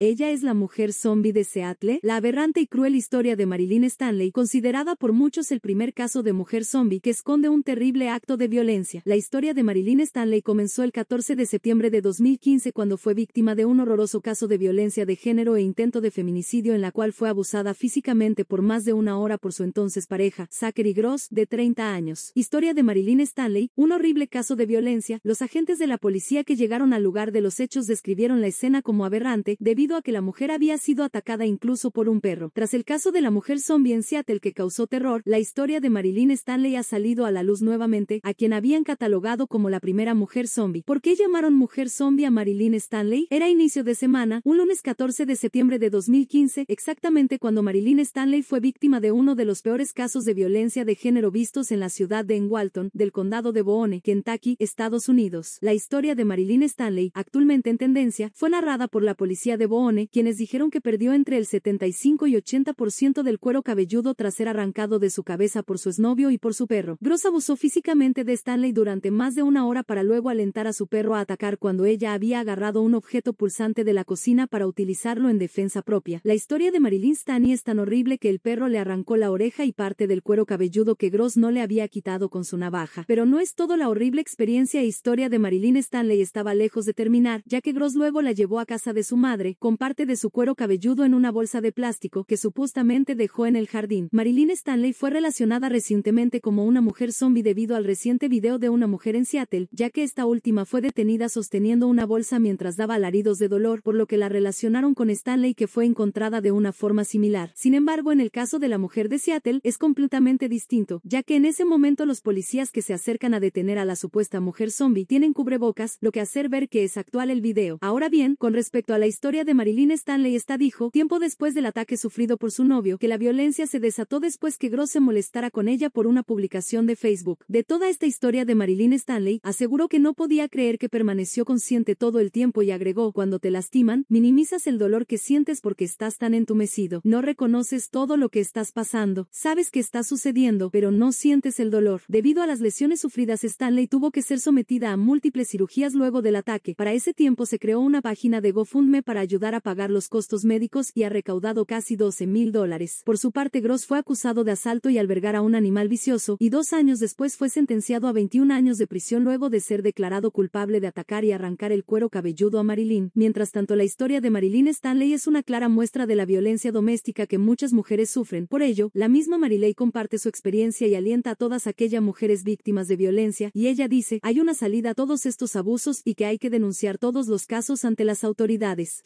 Ella es la mujer zombie de Seattle, la aberrante y cruel historia de Marilyn Stanley, considerada por muchos el primer caso de mujer zombie que esconde un terrible acto de violencia. La historia de Marilyn Stanley comenzó el 14 de septiembre de 2015 cuando fue víctima de un horroroso caso de violencia de género e intento de feminicidio en la cual fue abusada físicamente por más de una hora por su entonces pareja, Zachary Gross, de 30 años. Historia de Marilyn Stanley, un horrible caso de violencia. Los agentes de la policía que llegaron al lugar de los hechos describieron la escena como aberrante debido a que la mujer había sido atacada incluso por un perro. Tras el caso de la mujer zombie en Seattle que causó terror, la historia de Marilyn Stanley ha salido a la luz nuevamente, a quien habían catalogado como la primera mujer zombie. ¿Por qué llamaron mujer zombie a Marilyn Stanley? Era inicio de semana, un lunes 14 de septiembre de 2015, exactamente cuando Marilyn Stanley fue víctima de uno de los peores casos de violencia de género vistos en la ciudad de Walton, del condado de Boone, Kentucky, Estados Unidos. La historia de Marilyn Stanley, actualmente en tendencia, fue narrada por la policía de Boone quienes dijeron que perdió entre el 75 y 80% del cuero cabelludo tras ser arrancado de su cabeza por su exnovio y por su perro. Gross abusó físicamente de Stanley durante más de una hora para luego alentar a su perro a atacar cuando ella había agarrado un objeto pulsante de la cocina para utilizarlo en defensa propia. La historia de Marilyn Stanley es tan horrible que el perro le arrancó la oreja y parte del cuero cabelludo que Gross no le había quitado con su navaja. Pero no es todo la horrible experiencia e historia de Marilyn Stanley estaba lejos de terminar, ya que Gross luego la llevó a casa de su madre, parte de su cuero cabelludo en una bolsa de plástico que supuestamente dejó en el jardín. Marilyn Stanley fue relacionada recientemente como una mujer zombie debido al reciente video de una mujer en Seattle, ya que esta última fue detenida sosteniendo una bolsa mientras daba alaridos de dolor, por lo que la relacionaron con Stanley que fue encontrada de una forma similar. Sin embargo, en el caso de la mujer de Seattle es completamente distinto, ya que en ese momento los policías que se acercan a detener a la supuesta mujer zombie tienen cubrebocas, lo que hacer ver que es actual el video. Ahora bien, con respecto a la historia de Marilyn Stanley está dijo, tiempo después del ataque sufrido por su novio, que la violencia se desató después que Gross se molestara con ella por una publicación de Facebook. De toda esta historia de Marilyn Stanley, aseguró que no podía creer que permaneció consciente todo el tiempo y agregó, cuando te lastiman, minimizas el dolor que sientes porque estás tan entumecido, no reconoces todo lo que estás pasando, sabes que está sucediendo, pero no sientes el dolor. Debido a las lesiones sufridas, Stanley tuvo que ser sometida a múltiples cirugías luego del ataque. Para ese tiempo se creó una página de GoFundMe para ayudar a pagar los costos médicos y ha recaudado casi 12 mil dólares. Por su parte, Gross fue acusado de asalto y albergar a un animal vicioso, y dos años después fue sentenciado a 21 años de prisión luego de ser declarado culpable de atacar y arrancar el cuero cabelludo a Marilyn. Mientras tanto, la historia de Marilyn Stanley es una clara muestra de la violencia doméstica que muchas mujeres sufren. Por ello, la misma Marilyn comparte su experiencia y alienta a todas aquellas mujeres víctimas de violencia, y ella dice, hay una salida a todos estos abusos y que hay que denunciar todos los casos ante las autoridades.